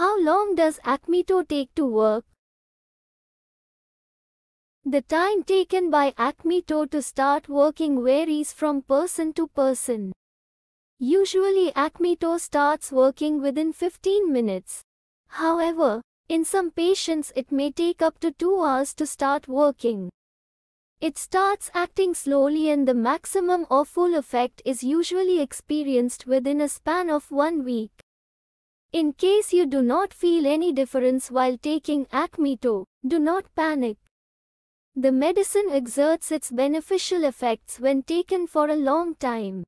How long does Acmito take to work? The time taken by Acmito to start working varies from person to person. Usually Acmito starts working within 15 minutes. However, in some patients it may take up to 2 hours to start working. It starts acting slowly and the maximum or full effect is usually experienced within a span of one week. In case you do not feel any difference while taking Acmeto, do not panic. The medicine exerts its beneficial effects when taken for a long time.